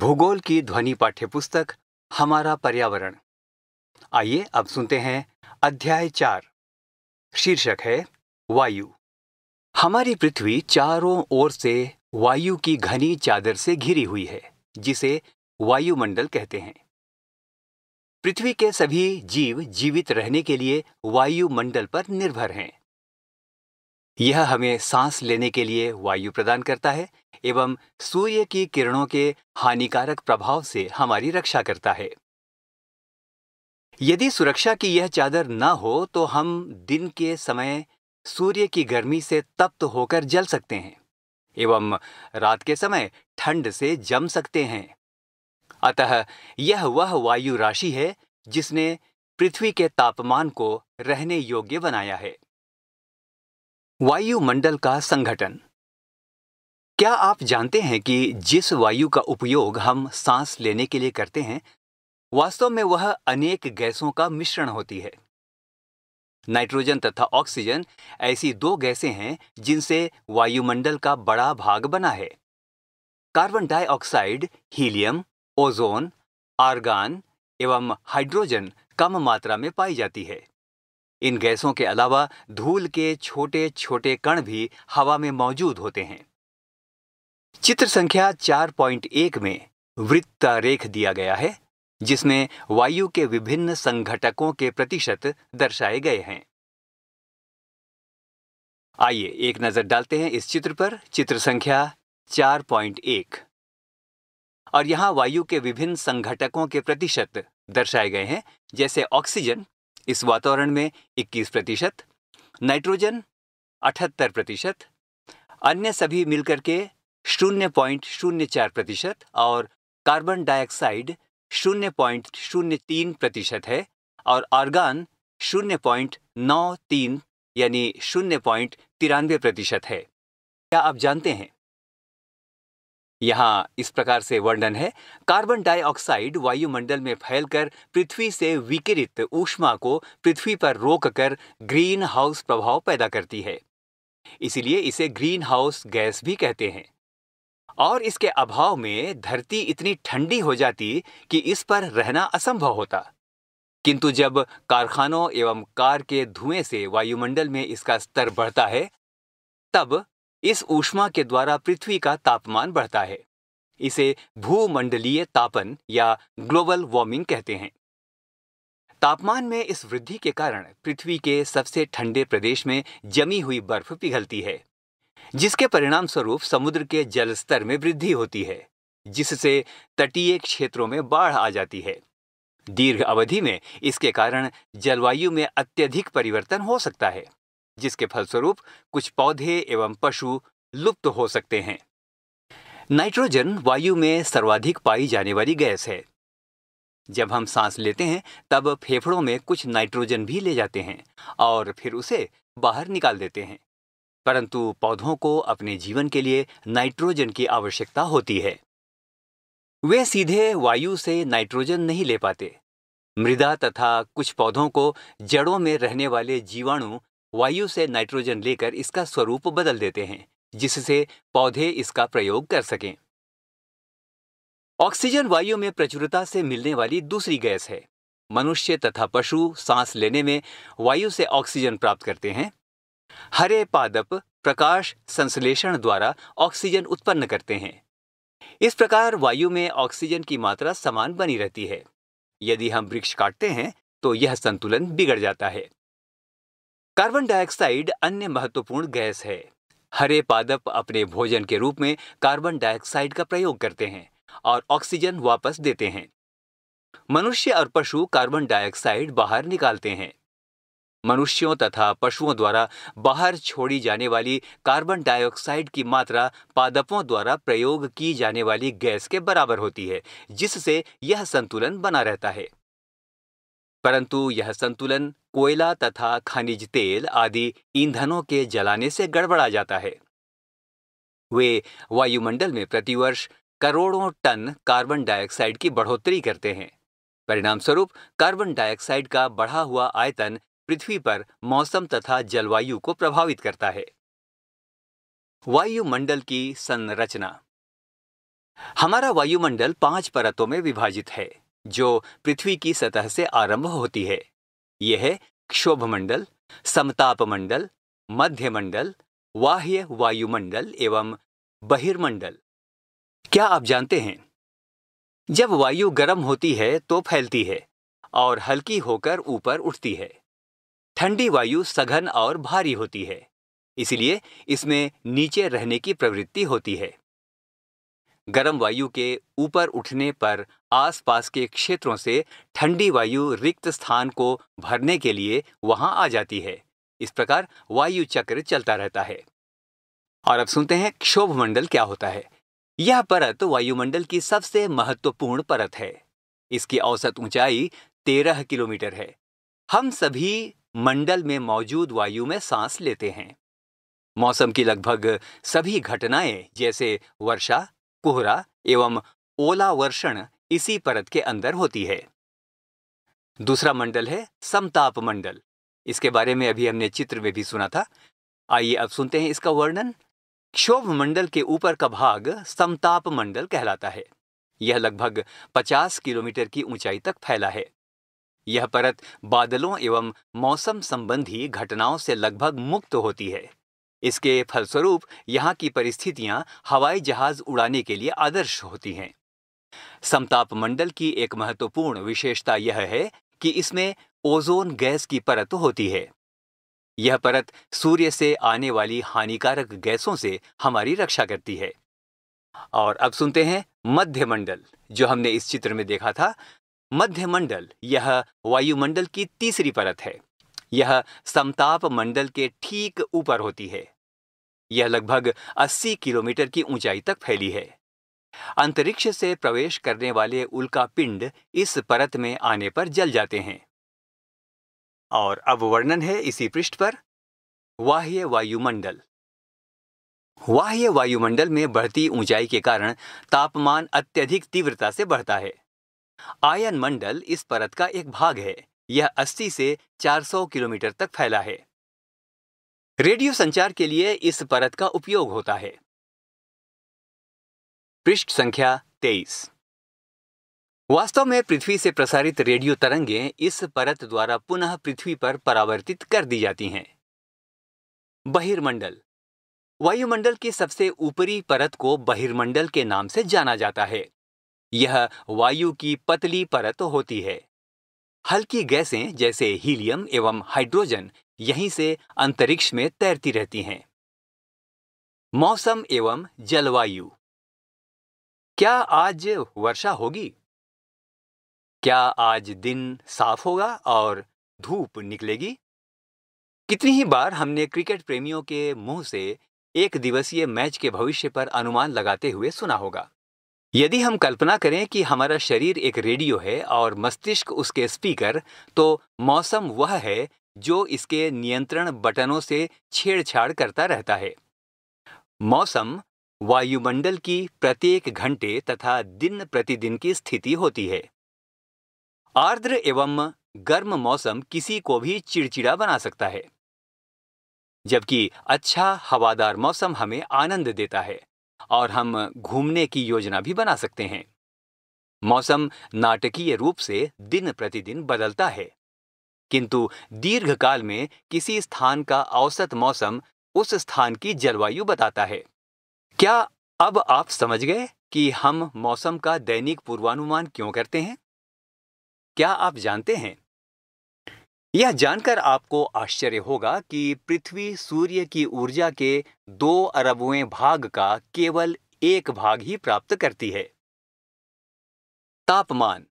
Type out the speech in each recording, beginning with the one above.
भूगोल की ध्वनि पाठ्यपुस्तक हमारा पर्यावरण आइए अब सुनते हैं अध्याय चार शीर्षक है वायु हमारी पृथ्वी चारों ओर से वायु की घनी चादर से घिरी हुई है जिसे वायुमंडल कहते हैं पृथ्वी के सभी जीव जीवित रहने के लिए वायुमंडल पर निर्भर हैं यह हमें सांस लेने के लिए वायु प्रदान करता है एवं सूर्य की किरणों के हानिकारक प्रभाव से हमारी रक्षा करता है यदि सुरक्षा की यह चादर न हो तो हम दिन के समय सूर्य की गर्मी से तप्त होकर जल सकते हैं एवं रात के समय ठंड से जम सकते हैं अतः यह वह वायु राशि है जिसने पृथ्वी के तापमान को रहने योग्य बनाया है वायुमंडल का संगठन क्या आप जानते हैं कि जिस वायु का उपयोग हम सांस लेने के लिए करते हैं वास्तव में वह अनेक गैसों का मिश्रण होती है नाइट्रोजन तथा ऑक्सीजन ऐसी दो गैसें हैं जिनसे वायुमंडल का बड़ा भाग बना है carbon dioxide helium ozone argon एवं हाइड्रोजन कम मात्रा में पाई जाती है इन गैसों के अलावा धूल के छोटे छोटे कण भी हवा में मौजूद होते हैं चित्र संख्या 4.1 में वृत्तारेख दिया गया है जिसमें वायु के विभिन्न संघटकों के प्रतिशत दर्शाए गए हैं आइए एक नजर डालते हैं इस चित्र पर चित्र संख्या 4.1 और यहाँ वायु के विभिन्न संघटकों के प्रतिशत दर्शाए गए हैं जैसे ऑक्सीजन इस वातावरण में 21 प्रतिशत नाइट्रोजन अठहत्तर प्रतिशत अन्य सभी मिलकर के शून्य पॉइंट शून्य चार प्रतिशत और कार्बन डाइऑक्साइड शून्य पॉइंट शून्य तीन प्रतिशत है और ऑर्गान शून्य पॉइंट नौ तीन यानी शून्य पॉइंट तिरानवे प्रतिशत है क्या आप जानते हैं यहाँ इस प्रकार से वर्णन है कार्बन डाइऑक्साइड वायुमंडल में फैलकर पृथ्वी से विकिरित ऊष्मा को पृथ्वी पर रोककर ग्रीन हाउस प्रभाव पैदा करती है इसीलिए इसे ग्रीन हाउस गैस भी कहते हैं और इसके अभाव में धरती इतनी ठंडी हो जाती कि इस पर रहना असंभव होता किंतु जब कारखानों एवं कार के धुएं से वायुमंडल में इसका स्तर बढ़ता है तब इस ऊष्मा के द्वारा पृथ्वी का तापमान बढ़ता है इसे भूमंडलीय तापन या ग्लोबल वार्मिंग कहते हैं तापमान में इस वृद्धि के कारण पृथ्वी के सबसे ठंडे प्रदेश में जमी हुई बर्फ पिघलती है जिसके परिणाम स्वरूप समुद्र के जल स्तर में वृद्धि होती है जिससे तटीय क्षेत्रों में बाढ़ आ जाती है दीर्घ अवधि में इसके कारण जलवायु में अत्यधिक परिवर्तन हो सकता है जिसके फलस्वरूप कुछ पौधे एवं पशु लुप्त हो सकते हैं नाइट्रोजन वायु में सर्वाधिक पाई जाने वाली गैस है जब हम सांस लेते हैं तब फेफड़ों में कुछ नाइट्रोजन भी ले जाते हैं और फिर उसे बाहर निकाल देते हैं परंतु पौधों को अपने जीवन के लिए नाइट्रोजन की आवश्यकता होती है वे सीधे वायु से नाइट्रोजन नहीं ले पाते मृदा तथा कुछ पौधों को जड़ों में रहने वाले जीवाणु वायु से नाइट्रोजन लेकर इसका स्वरूप बदल देते हैं जिससे पौधे इसका प्रयोग कर सकें ऑक्सीजन वायु में प्रचुरता से मिलने वाली दूसरी गैस है मनुष्य तथा पशु सांस लेने में वायु से ऑक्सीजन प्राप्त करते हैं हरे पादप प्रकाश संश्लेषण द्वारा ऑक्सीजन उत्पन्न करते हैं इस प्रकार वायु में ऑक्सीजन की मात्रा समान बनी रहती है यदि हम वृक्ष काटते हैं तो यह संतुलन बिगड़ जाता है कार्बन डाइऑक्साइड अन्य महत्वपूर्ण गैस है हरे पादप अपने भोजन के रूप में कार्बन डाइऑक्साइड का प्रयोग करते हैं और ऑक्सीजन वापस देते हैं मनुष्य और पशु कार्बन डाइऑक्साइड बाहर निकालते हैं मनुष्यों तथा पशुओं द्वारा बाहर छोड़ी जाने वाली कार्बन डाइऑक्साइड की मात्रा पादपों द्वारा प्रयोग की जाने वाली गैस के बराबर होती है जिससे यह संतुलन बना रहता है परंतु यह संतुलन कोयला तथा खनिज तेल आदि ईंधनों के जलाने से गड़बड़ा जाता है वे वायुमंडल में प्रतिवर्ष करोड़ों टन कार्बन डाइऑक्साइड की बढ़ोतरी करते हैं परिणामस्वरूप कार्बन डाइऑक्साइड का बढ़ा हुआ आयतन पृथ्वी पर मौसम तथा जलवायु को प्रभावित करता है वायुमंडल की संरचना हमारा वायुमंडल पांच परतों में विभाजित है जो पृथ्वी की सतह से आरंभ होती है यह है क्षोभमंडल समतापमंडल मध्यमंडल बाह्य वायुमंडल एवं बहिर्मंडल क्या आप जानते हैं जब वायु गर्म होती है तो फैलती है और हल्की होकर ऊपर उठती है ठंडी वायु सघन और भारी होती है इसलिए इसमें नीचे रहने की प्रवृत्ति होती है गर्म वायु के ऊपर उठने पर आसपास के क्षेत्रों से ठंडी वायु रिक्त स्थान को भरने के लिए वहां आ जाती है इस प्रकार वायु चक्र चलता रहता है और अब सुनते हैं क्षोभ मंडल क्या होता है यह परत वायुमंडल की सबसे महत्वपूर्ण परत है इसकी औसत ऊंचाई तेरह किलोमीटर है हम सभी मंडल में मौजूद वायु में सांस लेते हैं मौसम की लगभग सभी घटनाएं जैसे वर्षा कोहरा एवं ओलावर्षण इसी परत के अंदर होती है दूसरा मंडल है समताप मंडल इसके बारे में अभी हमने चित्र में भी सुना था आइए अब सुनते हैं इसका वर्णन क्षोभ मंडल के ऊपर का भाग समताप मंडल कहलाता है यह लगभग 50 किलोमीटर की ऊंचाई तक फैला है यह परत बादलों एवं मौसम संबंधी घटनाओं से लगभग मुक्त होती है इसके फलस्वरूप यहाँ की परिस्थितियाँ हवाई जहाज उड़ाने के लिए आदर्श होती हैं समताप मंडल की एक महत्वपूर्ण विशेषता यह है कि इसमें ओजोन गैस की परत होती है यह परत सूर्य से आने वाली हानिकारक गैसों से हमारी रक्षा करती है और अब सुनते हैं मध्य मंडल जो हमने इस चित्र में देखा था मध्यमंडल यह वायुमंडल की तीसरी परत है यह समताप मंडल के ठीक ऊपर होती है यह लगभग 80 किलोमीटर की ऊंचाई तक फैली है अंतरिक्ष से प्रवेश करने वाले उल्का पिंड इस परत में आने पर जल जाते हैं और अब वर्णन है इसी पृष्ठ पर वाह्य वायुमंडल वाह्य वायुमंडल में बढ़ती ऊंचाई के कारण तापमान अत्यधिक तीव्रता से बढ़ता है आयन मंडल इस परत का एक भाग है यह 80 से 400 किलोमीटर तक फैला है रेडियो संचार के लिए इस परत का उपयोग होता है पृष्ठ संख्या 23 वास्तव में पृथ्वी से प्रसारित रेडियो तरंगें इस परत द्वारा पुनः पृथ्वी पर परावर्तित कर दी जाती हैं बहिर्मंडल वायुमंडल की सबसे ऊपरी परत को बहिर्मंडल के नाम से जाना जाता है यह वायु की पतली परत होती है हल्की गैसें जैसे हीलियम एवं हाइड्रोजन यहीं से अंतरिक्ष में तैरती रहती हैं मौसम एवं जलवायु क्या आज वर्षा होगी क्या आज दिन साफ होगा और धूप निकलेगी कितनी ही बार हमने क्रिकेट प्रेमियों के मुंह से एक दिवसीय मैच के भविष्य पर अनुमान लगाते हुए सुना होगा यदि हम कल्पना करें कि हमारा शरीर एक रेडियो है और मस्तिष्क उसके स्पीकर तो मौसम वह है जो इसके नियंत्रण बटनों से छेड़छाड़ करता रहता है मौसम वायुमंडल की प्रत्येक घंटे तथा दिन प्रतिदिन की स्थिति होती है आर्द्र एवं गर्म मौसम किसी को भी चिड़चिड़ा बना सकता है जबकि अच्छा हवादार मौसम हमें आनंद देता है और हम घूमने की योजना भी बना सकते हैं मौसम नाटकीय रूप से दिन प्रतिदिन बदलता है किंतु दीर्घकाल में किसी स्थान का औसत मौसम उस स्थान की जलवायु बताता है क्या अब आप समझ गए कि हम मौसम का दैनिक पूर्वानुमान क्यों करते हैं क्या आप जानते हैं यह जानकर आपको आश्चर्य होगा कि पृथ्वी सूर्य की ऊर्जा के दो अरबवें भाग का केवल एक भाग ही प्राप्त करती है तापमान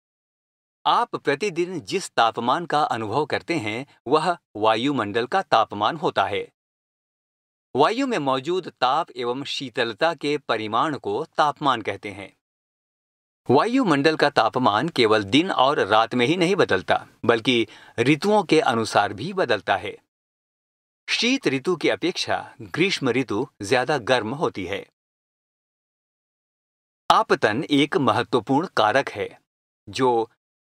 आप प्रतिदिन जिस तापमान का अनुभव करते हैं वह वायुमंडल का तापमान होता है वायु में मौजूद ताप एवं शीतलता के परिमाण को तापमान कहते हैं वायुमंडल का तापमान केवल दिन और रात में ही नहीं बदलता बल्कि ऋतुओं के अनुसार भी बदलता है शीत ऋतु की अपेक्षा ग्रीष्म ऋतु ज्यादा गर्म होती है आपतन एक महत्वपूर्ण कारक है जो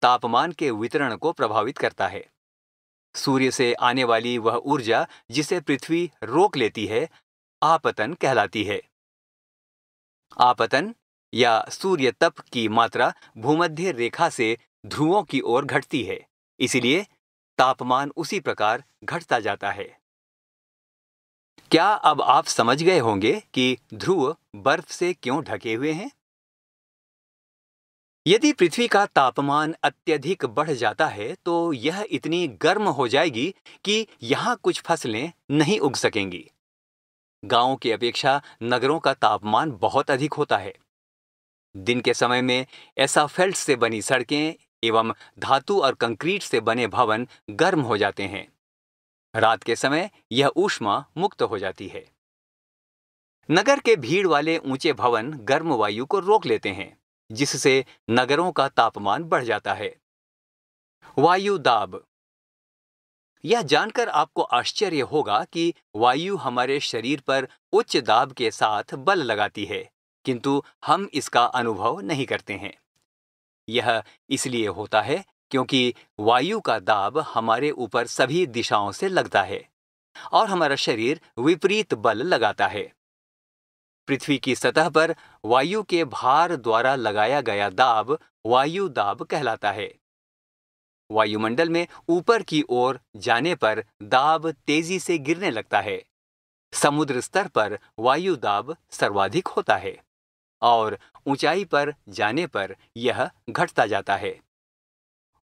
तापमान के वितरण को प्रभावित करता है सूर्य से आने वाली वह ऊर्जा जिसे पृथ्वी रोक लेती है आपतन कहलाती है आपतन या सूर्य तप की मात्रा भूमध्य रेखा से ध्रुवों की ओर घटती है इसलिए तापमान उसी प्रकार घटता जाता है क्या अब आप समझ गए होंगे कि ध्रुव बर्फ से क्यों ढके हुए हैं यदि पृथ्वी का तापमान अत्यधिक बढ़ जाता है तो यह इतनी गर्म हो जाएगी कि यहां कुछ फसलें नहीं उग सकेंगी गांवों की अपेक्षा नगरों का तापमान बहुत अधिक होता है दिन के समय में एसाफेल्ट से बनी सड़कें एवं धातु और कंक्रीट से बने भवन गर्म हो जाते हैं रात के समय यह ऊष्मा मुक्त हो जाती है नगर के भीड़ वाले ऊंचे भवन गर्म वायु को रोक लेते हैं जिससे नगरों का तापमान बढ़ जाता है वायु दाब यह जानकर आपको आश्चर्य होगा कि वायु हमारे शरीर पर उच्च दाब के साथ बल लगाती है किंतु हम इसका अनुभव नहीं करते हैं यह इसलिए होता है क्योंकि वायु का दाब हमारे ऊपर सभी दिशाओं से लगता है और हमारा शरीर विपरीत बल लगाता है पृथ्वी की सतह पर वायु के भार द्वारा लगाया गया दाब वायु दाब कहलाता है वायुमंडल में ऊपर की ओर जाने पर दाब तेजी से गिरने लगता है समुद्र स्तर पर वायु दाब सर्वाधिक होता है और ऊंचाई पर जाने पर यह घटता जाता है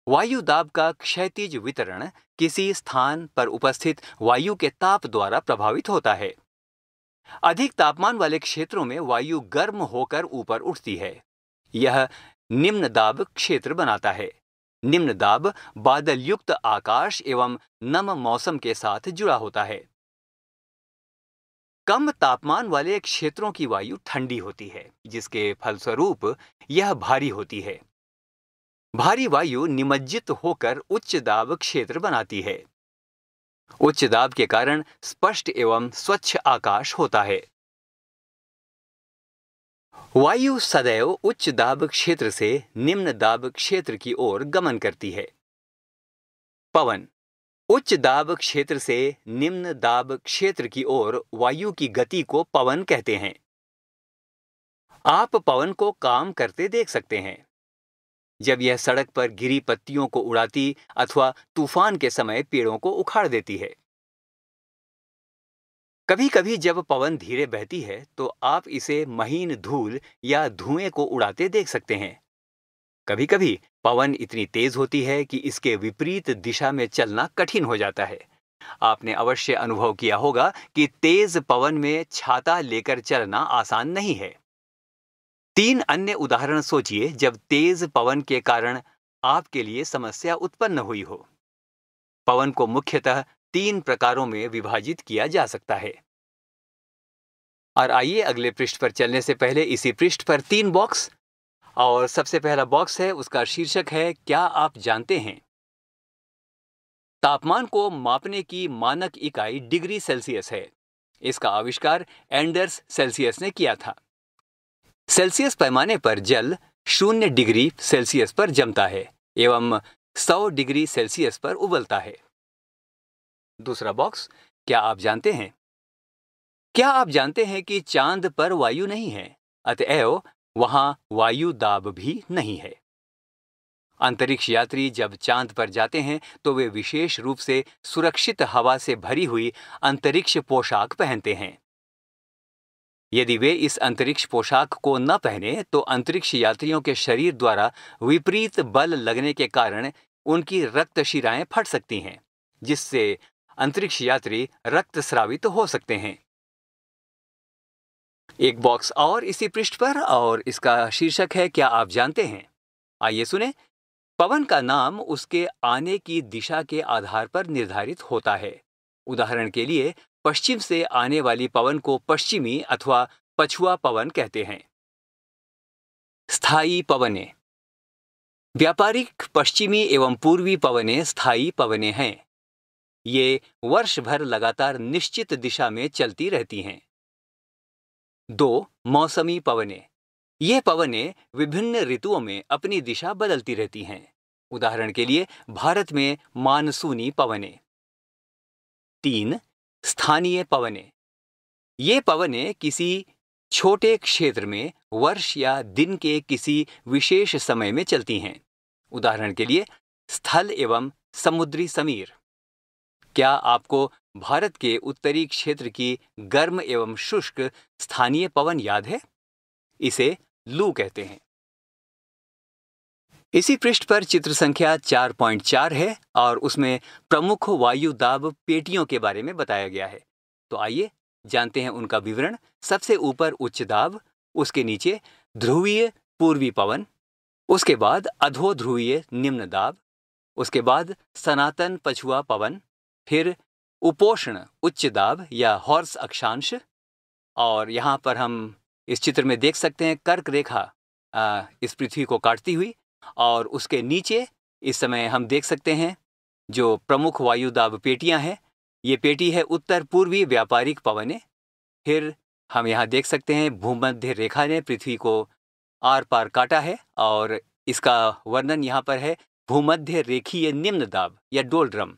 वायु दाब का क्षैतिज वितरण किसी स्थान पर उपस्थित वायु के ताप द्वारा प्रभावित होता है अधिक तापमान वाले क्षेत्रों में वायु गर्म होकर ऊपर उठती है यह निम्न दाब क्षेत्र बनाता है निम्न दाब बादल युक्त आकाश एवं नम मौसम के साथ जुड़ा होता है कम तापमान वाले क्षेत्रों की वायु ठंडी होती है जिसके फलस्वरूप यह भारी होती है भारी वायु निमज्जित होकर उच्च दाब क्षेत्र बनाती है उच्च दाब के कारण स्पष्ट एवं स्वच्छ आकाश होता है वायु सदैव उच्च दाब क्षेत्र से निम्न दाब क्षेत्र की ओर गमन करती है पवन उच्च दाब क्षेत्र से निम्न दाब क्षेत्र की ओर वायु की गति को पवन कहते हैं आप पवन को काम करते देख सकते हैं जब यह सड़क पर गिरी पत्तियों को उड़ाती अथवा तूफान के समय पेड़ों को उखाड़ देती है कभी कभी जब पवन धीरे बहती है तो आप इसे महीन धूल या धुएं को उड़ाते देख सकते हैं कभी कभी पवन इतनी तेज होती है कि इसके विपरीत दिशा में चलना कठिन हो जाता है आपने अवश्य अनुभव किया होगा कि तेज पवन में छाता लेकर चलना आसान नहीं है तीन अन्य उदाहरण सोचिए जब तेज पवन के कारण आपके लिए समस्या उत्पन्न हुई हो पवन को मुख्यतः तीन प्रकारों में विभाजित किया जा सकता है और आइए अगले पृष्ठ पर चलने से पहले इसी पृष्ठ पर तीन बॉक्स और सबसे पहला बॉक्स है उसका शीर्षक है क्या आप जानते हैं तापमान को मापने की मानक इकाई डिग्री सेल्सियस है इसका आविष्कार एंडर्स सेल्सियस ने किया था सेल्सियस पैमाने पर जल शून्य डिग्री सेल्सियस पर जमता है एवं 100 डिग्री सेल्सियस पर उबलता है दूसरा बॉक्स क्या आप जानते हैं क्या आप जानते हैं कि चांद पर वायु नहीं है अतएव वहां वायु दाब भी नहीं है अंतरिक्ष यात्री जब चांद पर जाते हैं तो वे विशेष रूप से सुरक्षित हवा से भरी हुई अंतरिक्ष पोशाक पहनते हैं यदि वे इस अंतरिक्ष पोशाक को न पहने तो अंतरिक्ष यात्रियों के शरीर द्वारा विपरीत बल लगने के कारण उनकी रक्त शिराएं फट सकती हैं जिससे अंतरिक्ष यात्री रक्त स्रावित हो सकते हैं एक बॉक्स और इसी पृष्ठ पर और इसका शीर्षक है क्या आप जानते हैं आइए सुने पवन का नाम उसके आने की दिशा के आधार पर निर्धारित होता है उदाहरण के लिए पश्चिम से आने वाली पवन को पश्चिमी अथवा पछुआ पवन कहते हैं स्थायी पवने व्यापारिक पश्चिमी एवं पूर्वी पवने स्थायी पवने हैं ये वर्ष भर लगातार निश्चित दिशा में चलती रहती हैं दो मौसमी पवने ये पवने विभिन्न ऋतुओं में अपनी दिशा बदलती रहती हैं उदाहरण के लिए भारत में मानसूनी पवने तीन स्थानीय पवने ये पवने किसी छोटे क्षेत्र में वर्ष या दिन के किसी विशेष समय में चलती हैं उदाहरण के लिए स्थल एवं समुद्री समीर क्या आपको भारत के उत्तरी क्षेत्र की गर्म एवं शुष्क स्थानीय पवन याद है इसे लू कहते हैं इसी पृष्ठ पर चित्र संख्या 4.4 है और उसमें प्रमुख वायु दाब पेटियों के बारे में बताया गया है तो आइए जानते हैं उनका विवरण सबसे ऊपर उच्च दाब उसके नीचे ध्रुवीय पूर्वी पवन उसके बाद अधोध्रुवीय निम्न दाब उसके बाद सनातन पछुआ पवन फिर उपोषण उच्च दाब या हॉर्स अक्षांश और यहाँ पर हम इस चित्र में देख सकते हैं कर्क रेखा इस पृथ्वी को काटती हुई और उसके नीचे इस समय हम देख सकते हैं जो प्रमुख वायु दाब पेटियाँ हैं ये पेटी है उत्तर पूर्वी व्यापारिक पवने फिर हम यहाँ देख सकते हैं भूमध्य रेखा ने पृथ्वी को आर पार काटा है और इसका वर्णन यहाँ पर है भूमध्य रेखीय निम्न दाब या डोलड्रम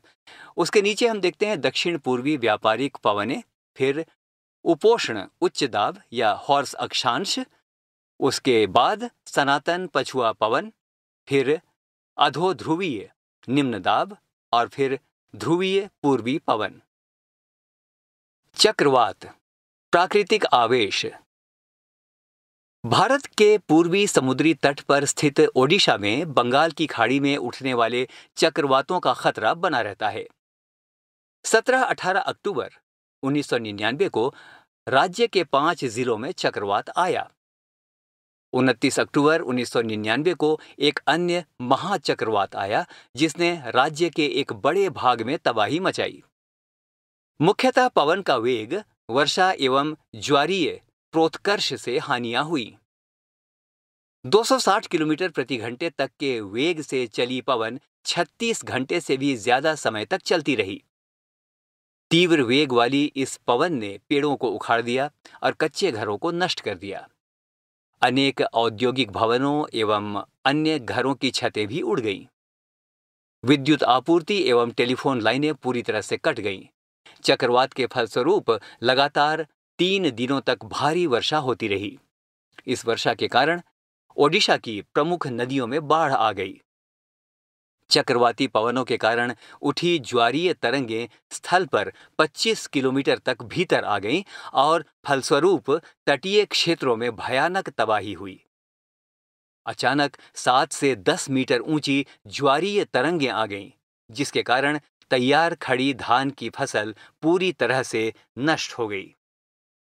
उसके नीचे हम देखते हैं दक्षिण पूर्वी व्यापारिक पवने फिर उपोषण उच्च दाब या हॉर्स अक्षांश उसके बाद सनातन पछुआ पवन फिर अधोध्रुवीय निम्न दाब और फिर ध्रुवीय पूर्वी पवन चक्रवात प्राकृतिक आवेश भारत के पूर्वी समुद्री तट पर स्थित ओडिशा में बंगाल की खाड़ी में उठने वाले चक्रवातों का खतरा बना रहता है 17-18 अक्टूबर 1999 को राज्य के पांच जिलों में चक्रवात आया 29 अक्टूबर 1999 को एक अन्य महाचक्रवात आया जिसने राज्य के एक बड़े भाग में तबाही मचाई मुख्यतः पवन का वेग वर्षा एवं ज्वारीय प्रोत्कर्ष से हानियां हुई 260 किलोमीटर प्रति घंटे तक के वेग से चली पवन 36 घंटे से भी ज्यादा समय तक चलती रही तीव्र वेग वाली इस पवन ने पेड़ों को उखाड़ दिया और कच्चे घरों को नष्ट कर दिया अनेक औद्योगिक भवनों एवं अन्य घरों की छतें भी उड़ गईं। विद्युत आपूर्ति एवं टेलीफोन लाइनें पूरी तरह से कट गईं। चक्रवात के फलस्वरूप लगातार तीन दिनों तक भारी वर्षा होती रही इस वर्षा के कारण ओडिशा की प्रमुख नदियों में बाढ़ आ गई चक्रवाती पवनों के कारण उठी ज्वारीय तरंगें स्थल पर 25 किलोमीटर तक भीतर आ गईं और फलस्वरूप तटीय क्षेत्रों में भयानक तबाही हुई अचानक सात से दस मीटर ऊंची ज्वारीय तरंगें आ गईं जिसके कारण तैयार खड़ी धान की फसल पूरी तरह से नष्ट हो गई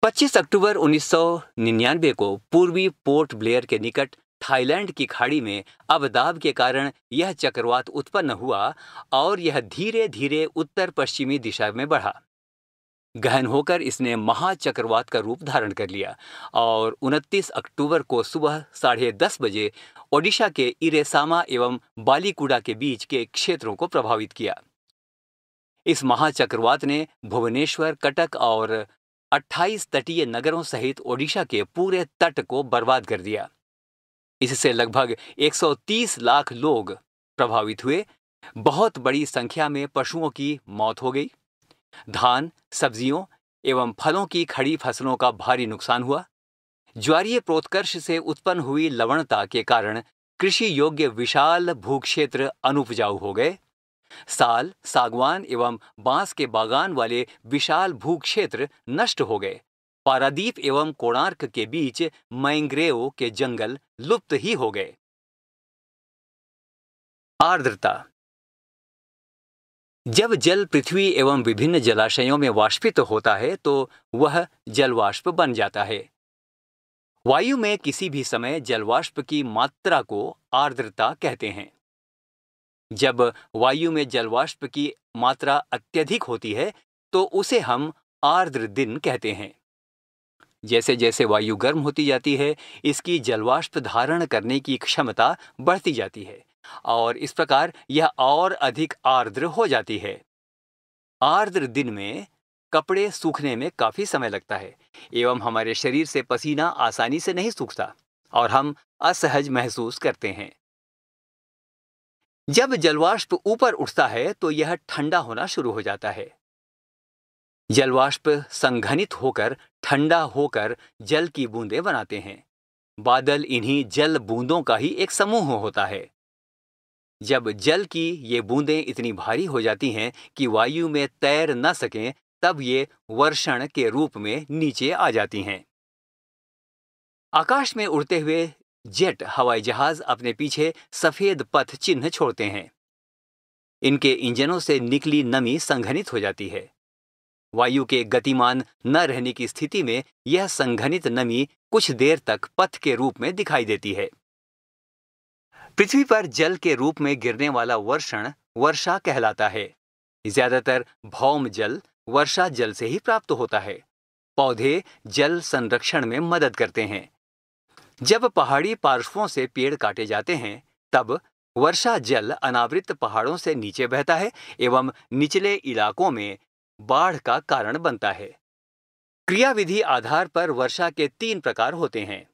25 अक्टूबर 1999 को पूर्वी पोर्ट ब्लेयर के निकट थाईलैंड की खाड़ी में अब दाब के कारण यह चक्रवात उत्पन्न हुआ और यह धीरे धीरे उत्तर पश्चिमी दिशा में बढ़ा गहन होकर इसने महाचक्रवात का रूप धारण कर लिया और 29 अक्टूबर को सुबह साढ़े दस बजे ओडिशा के इरेसामा एवं बालीकुड़ा के बीच के क्षेत्रों को प्रभावित किया इस महाचक्रवात ने भुवनेश्वर कटक और 28 तटीय नगरों सहित ओडिशा के पूरे तट को बर्बाद कर दिया इससे लगभग 130 लाख लोग प्रभावित हुए बहुत बड़ी संख्या में पशुओं की मौत हो गई धान सब्जियों एवं फलों की खड़ी फसलों का भारी नुकसान हुआ ज्वारीय प्रोत्कर्ष से उत्पन्न हुई लवणता के कारण कृषि योग्य विशाल भूक्षेत्र अनुपजाऊ हो गए साल सागवान एवं बांस के बागान वाले विशाल भूक्षेत्र नष्ट हो गए पारादीप एवं कोणार्क के बीच मैंग्रेव के जंगल लुप्त ही हो गए आर्द्रता जब जल पृथ्वी एवं विभिन्न जलाशयों में वाष्पित होता है तो वह जलवाष्प बन जाता है वायु में किसी भी समय जलवाष्प की मात्रा को आर्द्रता कहते हैं जब वायु में जलवाष्प की मात्रा अत्यधिक होती है तो उसे हम आर्द्र दिन कहते हैं जैसे जैसे वायु गर्म होती जाती है इसकी जलवाष्प धारण करने की क्षमता बढ़ती जाती है और इस प्रकार यह और अधिक आर्द्र हो जाती है आर्द्र दिन में कपड़े सूखने में काफ़ी समय लगता है एवं हमारे शरीर से पसीना आसानी से नहीं सूखता और हम असहज महसूस करते हैं जब जलवाष्प ऊपर उठता है तो यह ठंडा होना शुरू हो जाता है जलवाष्प संघनित होकर ठंडा होकर जल की बूंदें बनाते हैं बादल इन्हीं जल बूंदों का ही एक समूह होता है जब जल की ये बूंदें इतनी भारी हो जाती हैं कि वायु में तैर न सकें तब ये वर्षण के रूप में नीचे आ जाती हैं आकाश में उड़ते हुए जेट हवाई जहाज अपने पीछे सफेद पथ चिन्ह छोड़ते हैं इनके इंजनों से निकली नमी संघनित हो जाती है वायु के गतिमान न रहने की स्थिति में यह संघनित नमी कुछ देर तक पथ के रूप में दिखाई देती है पृथ्वी पर जल के रूप में गिरने वाला वर्षण वर्षा कहलाता है ज्यादातर भौम जल वर्षा जल से ही प्राप्त होता है पौधे जल संरक्षण में मदद करते हैं जब पहाड़ी पार्श्वों से पेड़ काटे जाते हैं तब वर्षा जल अनावृत पहाड़ों से नीचे बहता है एवं निचले इलाकों में बाढ़ का कारण बनता है क्रियाविधि आधार पर वर्षा के तीन प्रकार होते हैं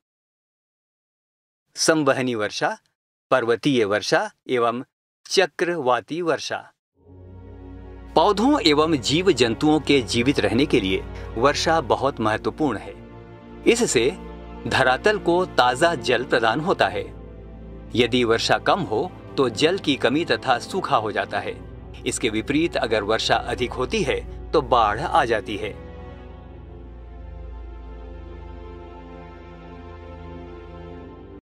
संवहनी वर्षा पर्वतीय वर्षा एवं चक्रवाती वर्षा पौधों एवं जीव जंतुओं के जीवित रहने के लिए वर्षा बहुत महत्वपूर्ण है इससे धरातल को ताज़ा जल प्रदान होता है यदि वर्षा कम हो तो जल की कमी तथा सूखा हो जाता है इसके विपरीत अगर वर्षा अधिक होती है तो बाढ़ आ जाती है